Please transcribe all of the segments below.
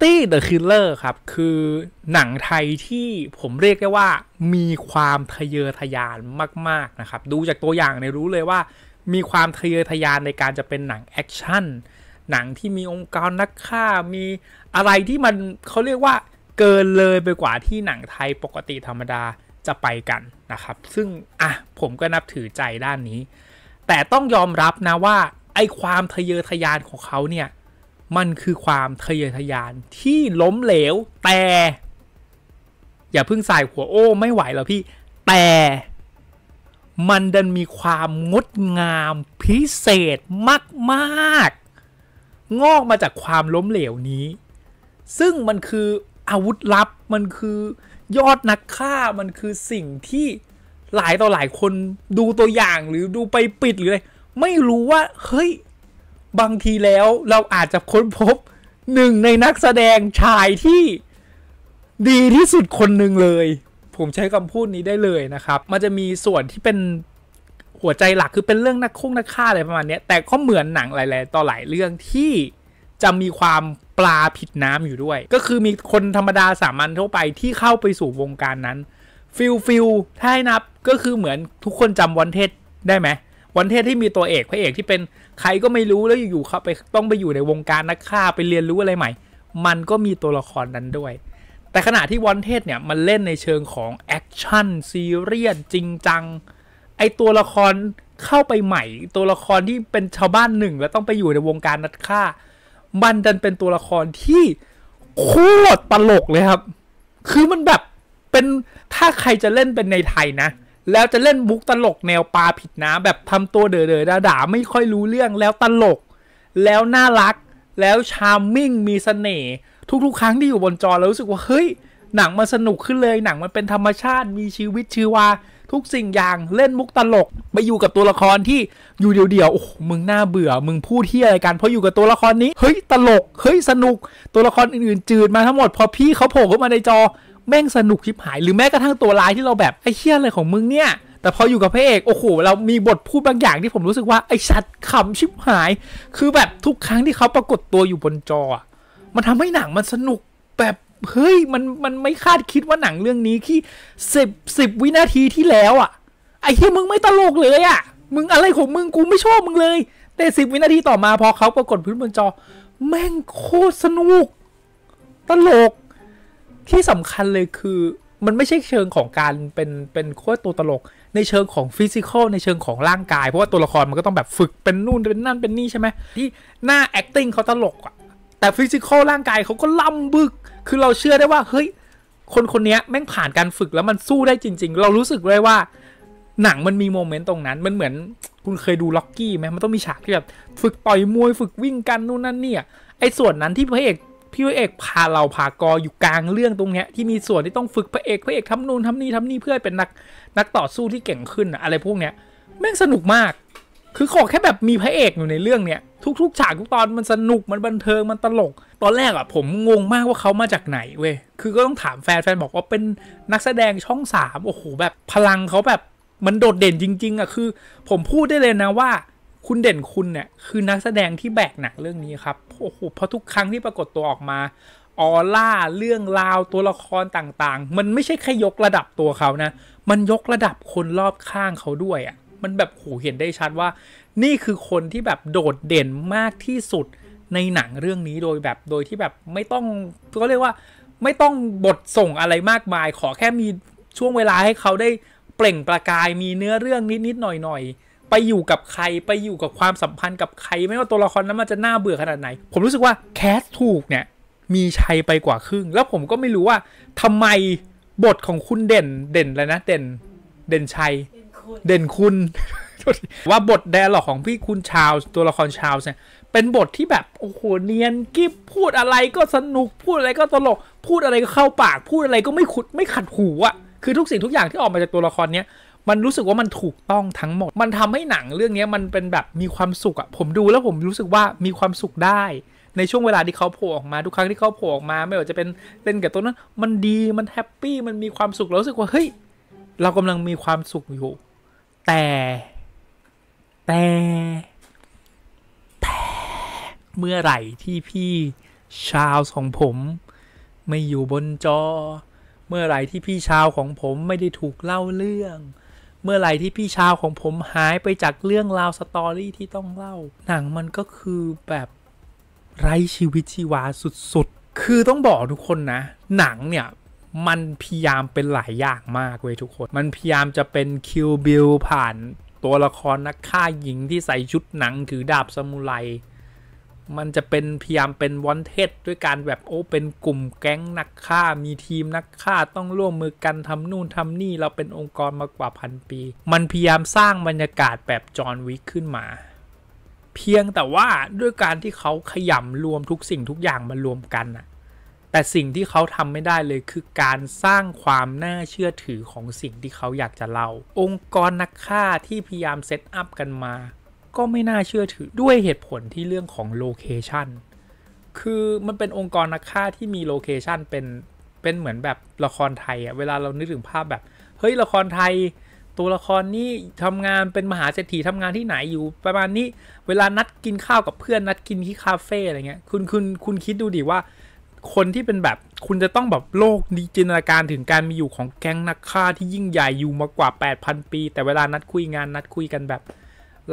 ตี้เดอะคิลเลอร์ครับ คือหนังไทยที่ผมเรียกได้ว่า มีความทะเยอทะยานมากๆนะครับดูจากตัวอย่างเนี่ยรู้เลยว่า มีความทะเยอทะยานในการจะเป็นหนังแอคชั่นหนังที่มีองค์กรนักฆ่ามีอะไรที่มันเขาเรียกว่าเกินเลยไปกว่าที่หนังไทยปกติธรรมดาจะไปกันนะครับซึ่งอ่ะผมก็นับถือใจด้านนี้ แต่ต้องยอมรับนะว่าไอความทะเยอทะยานของเขาเนี่ยมันคือความทะเยอทะยานที่ล้มเหลวแต่ อย่าเพิ่งใส่หัวโอ้ ไม่ไหวแล้วพี่ แต่ มันดันมีความงดงามพิเศษมากๆ งอกมาจากความล้มเหลวนี้ ซึ่งมันคืออาวุธลับมันคือยอดนักฆ่ามันคือสิ่งที่หลายต่อหลายคนดูตัวอย่างหรือดูไปปิดหรืออะไรไม่รู้ว่าเฮ้ยบางทีแล้วเราอาจจะค้นพบหนึ่งในนักแสดงชายที่ดีที่สุดคนหนึ่งเลย ผมใช้คำพูดนี้ได้เลยนะครับ มันจะมีส่วนที่เป็นหัวใจหลักคือเป็นเรื่องนักคุ้งนักฆ่าอะไรประมาณนี้แต่ก็เหมือนหนังหลายๆต่อหลายเรื่องที่จะมีความปลาผิดน้ำอยู่ด้วย ก็คือมีคนธรรมดาสามัญทั่วไปที่เข้าไปสู่วงการนั้นฟิลฟิลถ้าให้นับก็คือเหมือนทุกคนจำวันเทศได้ไหมวันเทศที่มีตัวเอกพระเอกที่เป็นใครก็ไม่รู้แล้วอยู่ๆเขาไปต้องไปอยู่ในวงการนักฆ่าไปเรียนรู้อะไรใหม่ มันก็มีตัวละครนั้นด้วย แต่ขณะที่วันเทศเนี่ยมันเล่นในเชิงของแอคชั่นซีเรียสจริงจัง ไอตัวละครเข้าไปใหม่ ตัวละครที่เป็นชาวบ้านหนึ่งแล้วต้องไปอยู่ในวงการนักฆ่า มันดันเป็นตัวละครที่โคตรตลกเลยครับ คือมันแบบเป็นถ้าใครจะเล่นเป็นในไทยนะแล้วจะเล่นมุกตลกแนวปลาผิดน้ำแบบทำตัวเด๋อๆด่าๆไม่ค่อยรู้เรื่องแล้วตลกแล้ว น่ารักแล้วชาร์มมิ่งมีสเสน่ห์ทุกๆ ครั้งที่อยู่บนจอ แล้วรู้สึกว่า เฮ้ย หนังมันสนุกขึ้นเลยหนังมันเป็นธรรมชาติมีชีวิตชีวาทุกสิ่งอย่างเล่นมุกตลก ไปอยู่กับตัวละครที่อยู่เดียวๆโอ้มึงน่าเบื่อมึงพูดเที่อะไรกันเพราะอยู่กับตัวละครนี้เฮ้ยตลกเฮ้ยสนุกตัวละครอื่นๆ จืดมาทั้งหมดพอพี่เขาโผล่เข้ามาในจอแม่งสนุกชิบหายหรือแม้กระทั่งตัวร้ายที่เราแบบไอ้เชี่ยอะไรของมึงเนี่ย แต่พออยู่กับพระเอกโอ้โหเรามีบทพูดบางอย่างที่ผมรู้สึกว่า ไอ้ชัดขำชิบหาย คือแบบทุกครั้งที่เขาปรากฏตัวอยู่บนจอ มันทำให้หนังมันสนุกแบบเฮ้ยมันมันไม่คาดคิดว่าหนังเรื่องนี้ที่สิบสิบวินาทีที่แล้วอ่ะไอ้เฮี้ยมึงไม่ตลกเลยอ่ะมึงอะไรของมึงกูไม่ชอบมึงเลย แต่สิบวินาทีต่อมาพอเขาปรากฏพื้นบนจอ แม่งโคตรสนุกตลกที่สำคัญเลยคือมันไม่ใช่เชิงของการเป็นเป็นขค้วตัวตลกในเชิงของฟิสิกอลในเชิงของร่างกายเพราะว่าตัวละครมันก็ต้องแบบฝึกเป็นนู่นเป็นนั่นเป็นนี่ใช่ไหมที่หน้า acting เขาตลกอะแต่ฟิสิกอลร่างกายเขาก็ล่ำบึก คือเราเชื่อได้ว่าเฮ้ย คนคนนี้แม่งผ่านการฝึกแล้วมันสู้ได้จริง ๆ เรารู้สึกเลยว่า หนังมันมีโมเมนต์ตรงนั้น มันเหมือนคุณเคยดูล็อกกี้ไหมมันต้องมีฉากที่แบบฝึกต่อยมวยฝึกวิ่งกันนู่นนั่นเนี่ยไอ้ส่วนนั้นที่พระเอกพี่พระเอก พาเราพากออยู่กลางเรื่องตรงเนี้ยที่มีส่วนที่ต้องฝึกพระเอกพระเอกทำนู่นทำนี่ทำนี่เพื่อเป็น นักนักต่อสู้ที่เก่งขึ้น อะไรพวก เนี้ยแม่งสนุกมาก คือขอแค่แบบมี พระเอกอยู่ในเรื่องเนี้ยทุก ๆ ฉากทุกตอนมันสนุกมันบันเทิงมันตลกตอนแรกอะผม งง มากว่าเขามาจากไหนเว้ยคือก็ต้องถามแฟนแฟนบอกว่าเป็นนักแสดงช่องสามโอ้โหแบบพลังเขาแบบมันโดดเด่นจริงๆอะคือ ผมพูดได้เลยนะว่าคุณเด่นคุณเนี่ยคือนักแสดงที่แบกหนักเรื่องนี้ครับโอ้โหเพราะทุกครั้งที่ปรากฏตัวออกมาออล่าเรื่องราว ตัวละครต่างๆ มันไม่ใช่แค่ยกระดับตัวเขานะมันยกระดับคนรอบข้างเขาด้วยอะ่ะมันแบบโหเห็นได้ชัดว่า นี่คือคนที่แบบโดดเด่นมากที่สุดในหนังเรื่องนี้โดยแบบโดยที่แบบไม่ต้องก็เรียกว่าไม่ต้องบทส่งอะไรมากมายขอแค่มีช่วงเวลาให้เขาได้เปล่งประกายมีเนื้อเรื่องนิดๆหน่อยๆไปอยู่กับใครไปอยู่กับความสัมพันธ์กับใครไม่ว่าตัวละครนั้นมันจะน่าเบื่อขนาดไหน ผมรู้สึกว่าแคสถูกเนี่ย มีชัยไปกว่าครึ่ง แล้วผมก็ไม่รู้ว่าทำไมบทของคุณเด่นเด่นเลยนะ เด่น เด่นชัยเด่นคุณ ว่าบทแดร์ล็อกของพี่คุณชาวตัวละครชาวเนี่ยเป็นบทที่แบบโอ้โหเนียนกิ๊บพูดอะไรก็สนุกพูดอะไรก็ตลกพูดอะไรก็เข้าปากพูดอะไรก็ไม่ขุดไม่ขัดหูอะคือทุกสิ่งทุกอย่างที่ออกมาจากตัวละครเนี้ยมันรู้สึกว่ามันถูกต้องทั้งหมด มันทำให้หนังเรื่องนี้มันเป็นแบบมีความสุขอะ ผมดูแล้วผมรู้สึกว่ามีความสุขได้ ในช่วงเวลาที่เขาโผล่ออกมา ทุกครั้งที่เขาโผล่ออกมาไม่ว่าจะเป็นเล่นกับตัวนั้นมันดี มันแฮปปี้ มันมีความสุขเรารู้สึกว่าเฮ้ยเรากำลังมีความสุขอยู่ แต่แต่ แต่ เมื่อไหร่ที่พี่ชาวของผมไม่อยู่บนจอ เมื่อไหร่ที่พี่ชาวของผมไม่ได้ถูกเล่าเรื่องเมื่อไหร่ที่พี่ชาวของผมหายไปจากเรื่องราวสตอรี่ที่ต้องเล่า หนังมันก็คือแบบ ไร้ชีวิตชีวาสุดๆ คือต้องบอกทุกคนนะ หนังเนี่ยมันพยายามเป็นหลายอย่างมากเว้ยทุกคน มันพยายามจะเป็นคิวบิลผ่าน ตัวละครนักฆ่าหญิงที่ใส่ชุดหนังถือดาบสมุไรมันจะเป็นพยายามเป็นวอนเทสด้วยการแบบโอ้เป็นกลุ่มแก๊งนักฆ่า มีทีมนักฆ่าต้องร่วมมือกันทำนู่นทำนี่เราเป็นองค์กรมากว่าพันปี มันพยายามสร้างบรรยากาศแบบจอห์นวิกขึ้นมา เพียงแต่ว่าด้วยการที่เขาขยำรวมทุกสิ่งทุกอย่างมารวมกันอะแต่สิ่งที่เขาทำไม่ได้เลยคือการสร้างความน่าเชื่อถือของสิ่งที่เขาอยากจะเล่าองค์กรนักฆ่าที่พยายามเซตอัพกันมาก็ไม่น่าเชื่อถือด้วยเหตุผลที่เรื่องของโลเคชันคือมันเป็นองค์กรนักฆ่าที่มีโลเคชันเป็นเป็นเหมือนแบบละครไทยอะเวลาเรานึกถึงภาพแบบ เฮ้ยละครไทยตัวละครนี้ทำงานเป็นมหาเศรษฐีทำงานที่ไหนอยู่ ประมาณนี้เวลานัดกินข้าวกับเพื่อนนัดกินที่คาเฟ่อะไรเงี้ย คุณคุณคุณคิดดูดิว่าคนที่เป็นแบบคุณจะต้องแบบโลกดิจินตนาการถึงการมีอยู่ของแก๊งนักฆ่าที่ยิ่งใหญ่อยู่มากว่า 8,000 ปี แต่เวลานัดคุยงานนัดคุยกันแบบ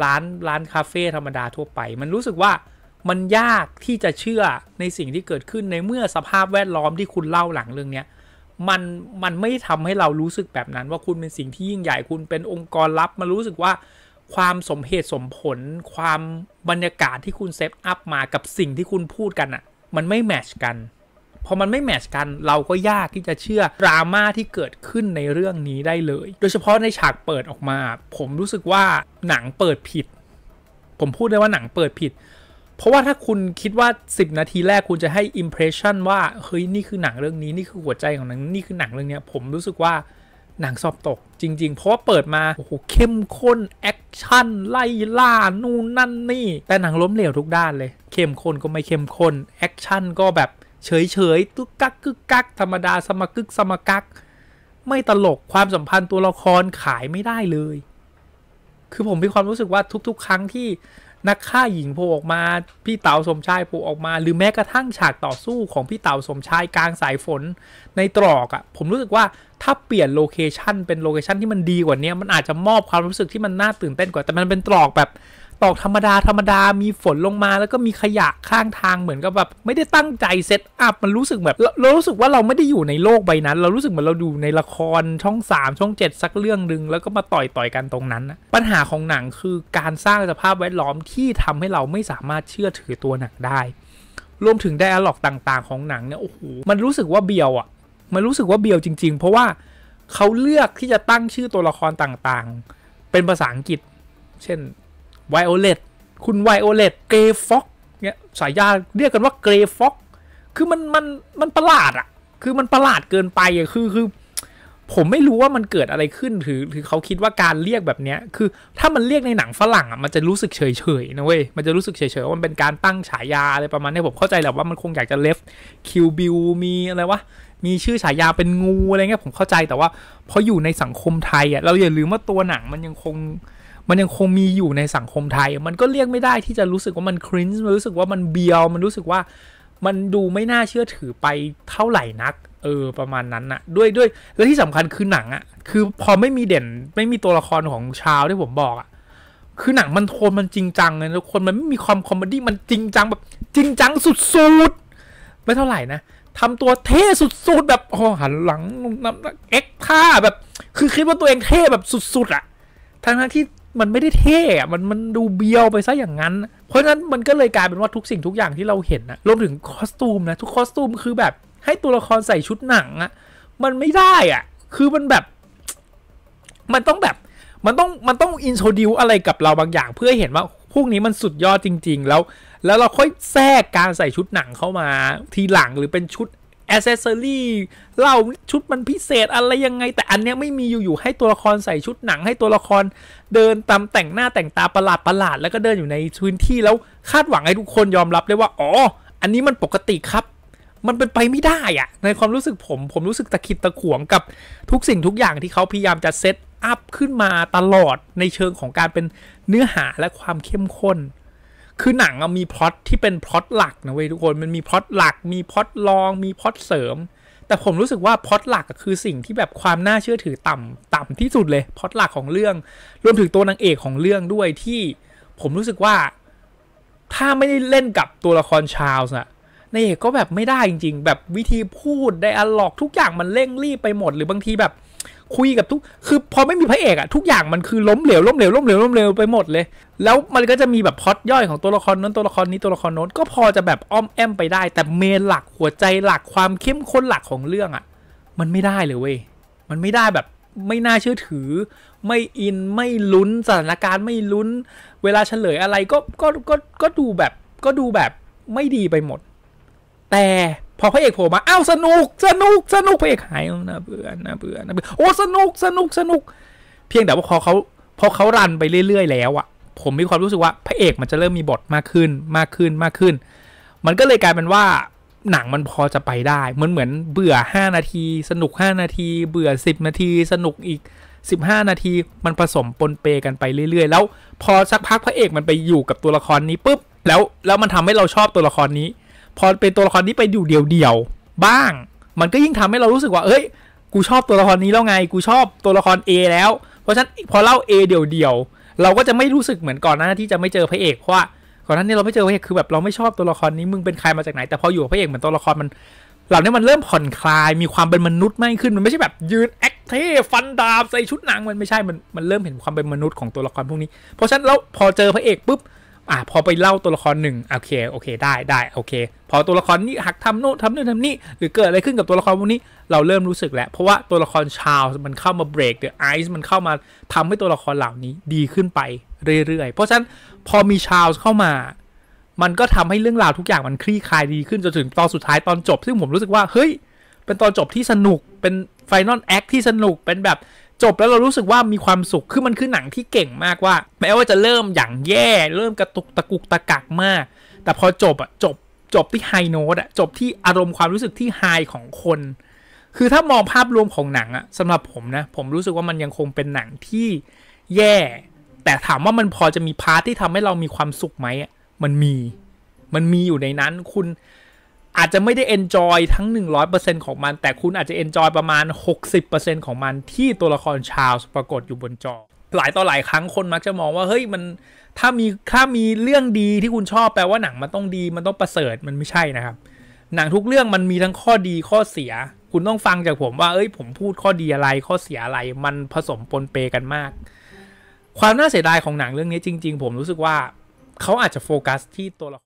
ร้าน ร้าน คาเฟ่ธรรมดาทั่วไป มันรู้สึกว่ามันยากที่จะเชื่อในสิ่งที่เกิดขึ้นในเมื่อสภาพแวดล้อมที่คุณเล่าหลัง เรื่อง เนี้ย มัน มันไม่ทำให้เรารู้สึกแบบนั้น ว่าคุณเป็นสิ่งที่ยิ่งใหญ่ คุณเป็นองค์กรลับมารู้สึกว่าความสมเหตุสมผล ความบรรยากาศที่คุณเซฟอัพมากับสิ่งที่คุณพูดกันอะ่ะมันไม่แมชกันพอมันไม่แมชกันเราก็ยากที่จะเชื่อดราม่าที่เกิดขึ้นในเรื่องนี้ได้เลย โดยเฉพาะในฉากเปิดออกมา ผมรู้สึกว่าหนังเปิดผิด ผมพูดได้ว่าหนังเปิดผิด เพราะว่าถ้าคุณคิดว่า10นาทีแรกคุณจะให้อิมเพรสชันว่าเฮ้ยนี่คือหนังเรื่องนี้นี่คือหัวใจของหนังนี่คือหนังเรื่องนี้ผมรู้สึกว่าหนังสอบตกจริง ๆ เพราะว่าเปิดมาโอ้โหเข้มข้นแอคชั่นไล่ล่านู่นนั่นนี่แต่หนังล้มเหลวทุกด้านเลย เข้มข้นก็ไม่เข้มข้นแอคชั่นก็แบบเฉยเฉยกึกกักกึกกักธรรมดาสมกึก สมกัก ไม่ตลกความสัมพันธ์ตัวละครขายไม่ได้เลย คือผมมีความรู้สึกว่าทุกๆ ครั้งที่นักฆ่าหญิงโผล่ออกมา พี่เต๋าสมชายโผล่ออกมา หรือแม้กระทั่งฉากต่อสู้ของพี่เต๋าสมชายกลางสายฝนในตรอกอะ่ะผมรู้สึกว่าถ้าเปลี่ยนโลเคชันเป็นโลเคชันที่มันดีกว่านี้มันอาจจะมอบความรู้สึกที่มันน่าตื่นเต้นกว่าแต่มันเป็นตรอกแบบตกธรรมดาธรรมดามีฝนลงมา แล้วก็มีขยะข้างทางเหมือนกับแบบไม่ได้ตั้งใจเซตอัพมันรู้สึกแบบเรารู้สึกว่าเราไม่ได้อยู่ในโลกใบนั้น เรารู้สึกเหมือนเราดูในละครช่อง3ช่อง7สักเรื่องหนึ่งแล้วก็มาต่อยต่อยกันตรงนั้นะปัญหาของหนังคือการสร้างสภาพแวดล้อมที่ทำให้เราไม่สามารถเชื่อถือตัวหนังได้ รวมถึงไดอะล็อกต่าง ๆ ของหนังเนี่ยโอ้โหมันรู้สึกว่าเบียวอ่ะมันรู้สึกว่าเบียวจริง ๆ เพราะว่าเขาเลือกที่จะตั้งชื่อตัวละครต่างๆ เป็นภาษาอังกฤษ เช่นไวโอเลตคุณไวโอเลตเกรฟ็อกเนี่ยสายยาเรียกกันว่าเกรฟ็อกคือมัน มัน มันประหลาดอะ คือมันประหลาดเกินไปอะคือ คือ ผมไม่รู้ว่ามันเกิดอะไรขึ้นถือถือเขาคิดว่าการเรียกแบบเนี้ยคือ ถ้ามันเรียกในหนังฝรั่งอะมันจะรู้สึกเฉยเฉยนะเว้ย มันจะรู้สึกเฉยเฉยว่ามันเป็นการตั้งฉายาอะไรประมาณนี้ผมเข้าใจแหละว่ามันคงอยากจะเลฟ คิวบิวมีอะไรวะ มีชื่อฉายาเป็นงูอะไรเงี้ยผมเข้าใจ แต่ว่าพออยู่ในสังคมไทยอะเราอย่าลืมว่า ตัวหนังมันยังคงมันยังคงมีอยู่ในสังคมไทย มันก็เรียกไม่ได้ที่จะรู้สึกว่ามันคริ้นมันรู้สึกว่ามันเบียว มันรู้สึกว่า มันดูไม่น่าเชื่อถือไปเท่าไหร่นัก เออประมาณนั้นนะด้วยด้วย แล้วที่สำคัญคือหนังอะคือพอไม่มีเด่น ไม่มีตัวละครของชาวที่ผมบอกอะคือหนังมันโทนมันจริงจังเลย ทุกคนมันไม่มีความคอมเมดี้ มันจริงจัง แบบจริงจังสุดๆไม่เท่าไหร่นะทำตัวเท่สุดๆ แบบอหันหลังนเอ็กท่าแบบ คือคิดว่าตัวเองเท่แบบสุดๆอะทั้งที่มันไม่ได้เท่มันมันดูเบียวไปซะอย่างนั้น เพราะฉะนั้นมันก็เลยกลายเป็นว่าทุกสิ่งทุกอย่างที่เราเห็นนะรวมถึงคอสตูมนะ ทุกคอสตูม คือแบบให้ตัวละครใส่ชุดหนังอะมันไม่ได้อะคือมันแบบ มันต้องแบบ มันต้อง มันต้องอินโทรดิวอะไรกับเราบางอย่างเพื่อเห็นว่าพวกนี้มันสุดยอดจริงๆ แล้ว แล้วเราค่อยแทรกการใส่ชุดหนังเข้ามาทีหลังหรือเป็นชุดแอสเซสซอรี่เล่าชุดมันพิเศษอะไรยังไง แต่อันเนี้ยไม่มีอยู่ๆให้ตัวละครใส่ชุดหนังให้ตัวละคร เดินตามแต่งหน้าแต่งตาประหลาดประหลาดแล้วก็เดินอยู่ในพื้นที่แล้วคาดหวังให้ทุกคนยอมรับได้ว่าอ๋ออันนี้มันปกติครับ มันเป็นไปไม่ได้อะในความรู้สึกผมผมรู้สึกตะขิดตะขวงกับ ทุกสิ่งทุกอย่างที่เขาพยายามจะเซตอัพขึ้นมาตลอดในเชิงของการเป็นเนื้อหาและความเข้มข้นคือหนังมีพล็อตที่เป็นพล็อตหลักนะเว้ยทุกคนมันมีพล็อตหลัก มีพล็อตรองมีพล็อตเสริม แต่ผมรู้สึกว่าพล็อตหลักคือสิ่งที่แบบความน่าเชื่อถือต่ำ ต่ำที่สุดเลยพล็อตหลักของเรื่อง รวมถึงตัวนางเอกของเรื่องด้วยที่ผมรู้สึกว่าถ้าไม่ได้เล่นกับตัวละครชาลส์อะนางเอกก็แบบไม่ได้จริง ๆ แบบวิธีพูดไดอะล็อกทุกอย่างมันเร่งรีบไปหมด หรือบางทีแบบคุยกับทุกคือพอไม่มีพระเอกอะทุกอย่างมันคือล้มเหลวล้มเหลวล้มเหลวล้มเหลวไปหมดเลย แล้วมันก็จะมีแบบพอดย่อยของตัวละครนั้นตัวละครนี้ตัวละครโน้นก็พอจะแบบอ้อมแอมไปได้ แต่เมนหลักหัวใจหลักความเข้มข้นหลักของเรื่องอะมันไม่ได้เลย เว้ยมันไม่ได้แบบไม่น่าเชื่อถือ ไม่อินไม่ลุ้นสถานการณ์ไม่ลุ้นเวลาเฉลยอะไรก็ก็ก็ก็ดูแบบก็ดูแบบไม่ดีไปหมดแต่พอพระเอกโผล่มา อ้าวสนุกสนุกสนุกพระเอกหายนะเบื่อนะเบื่อนะเบื่อโอ้สนุกสนุกสนุก เพียงแต่ว่าพอเขาพอเขารันไปเรื่อยๆแล้วอะผมมีความรู้สึกว่าพระเอกมันจะเริ่มมีบทมากขึ้นมากขึ้นมากขึ้น มันก็เลยกลายเป็นว่าหนังมันพอจะไปได้เหมือนเหมือนเบื่อ5นาที สนุก 5 นาที เบื่อ 10 นาทีสนุกอีก 15 นาที มันผสมปนเปกันไปเรื่อยๆแล้วพอสักพักพระเอกมันไปอยู่กับตัวละครนี้ปุ๊บ แล้วแล้วมันทำให้เราชอบตัวละครนี้พอเป็นตัวละครที่ไปอยู่เดี่ยวๆบ้าง มันก็ยิ่งทำให้เรารู้สึกว่าเอ้ย กูชอบตัวละครนี้แล้วไง กูชอบตัวละคร A แล้ว เพราะฉะนั้นพอเล่า A เดี่ยวๆ เราก็จะไม่รู้สึกเหมือนก่อนหน้าที่จะไม่เจอพระเอก เพราะว่าก่อนหน้านี้เราไม่เจอพระเอกคือแบบเราไม่ชอบตัวละครนี้มึงเป็นใครมาจากไหน แต่พออยู่กับพระเอกเหมือนตัวละครมันเหล่านี้มันเริ่มผ่อนคลาย มีความเป็นมนุษย์มากขึ้น มันไม่ใช่แบบยืนแอคเท่ฟันดาบใส่ชุดหนังมันไม่ใช่ มันมันเริ่มเห็นความเป็นมนุษย์ของตัวละครพวกนี้ เพราะฉะนั้นแล้วพอเจอพระเอกปุ๊บอ่ะพอไปเล่าตัวละครหนึ่งโอเคโอเคได้ได้โอเค พอตัวละครนี้หักทำโน่นทำนู่ทำนี่หรือเกิดอะไรขึ้นกับตัวละครพวกนี้เราเริ่มรู้สึกแล้ว เพราะว่าตัวละครชาวมันเข้ามาเบรกเดอะไอซ์มันเข้ามาทำให้ตัวละครเหล่านี้ดีขึ้นไปเรื่อยๆเพราะฉะนั้นพอมีชาวเข้ามา มันก็ทำให้เรื่องราวทุกอย่างมันคลี่คลายดีขึ้นจนถึงตอนสุดท้ายตอนจบ ซึ่งผมรู้สึกว่าเฮ้ยเป็นตอนจบที่สนุกเป็นไฟนอลแอคที่สนุกเป็นแบบจบแล้วเรารู้สึกว่ามีความสุข คือมันคือหนังที่เก่งมากว่าแม้ว่าจะเริ่มอย่างแย่ เริ่มกระตุกตะกุกตะกักมาก แต่พอจบอะจบจบที่ไฮโน้ตอะจบที่อารมณ์ความรู้สึกที่ไฮของคน คือถ้ามองภาพรวมของหนังอะสำหรับผมนะ ผมรู้สึกว่ามันยังคงเป็นหนังที่แย่ แต่ถามว่ามันพอจะมีพาร์ทที่ทำให้เรามีความสุขไหมอะมันมีมันมีอยู่ในนั้นคุณอาจจะไม่ได้เอนจอยทั้ง 100%ของ มัน แต่คุณอาจจะเอนจอยประมาณ 60%ของมันที่ตัวละครชาวปรากฏอยู่บนจอ หลายต่อ หลาย ครั้งคนมักจะ มอง ว่า เฮ้ย มันถ้ามีถ้ามีเรื่องดีที่คุณชอบแปลว่าหนัง มัน ต้องดี มันต้องประเสริฐมันไม่ใช่ นะ ครับ หนังทุกเรื่องมันมีทั้งข้อดีข้อเสีย คุณต้องฟังจากผมว่าเอ้ยผมพูดข้อดีอะไรข้อเสียอะไรมันผสมปนเปกันมาก ความน่าเสียดายของหนังเรื่องนี้จริง ๆ ผมรู้สึกว่าเขาอาจจะโฟกัสที่ตัวละคร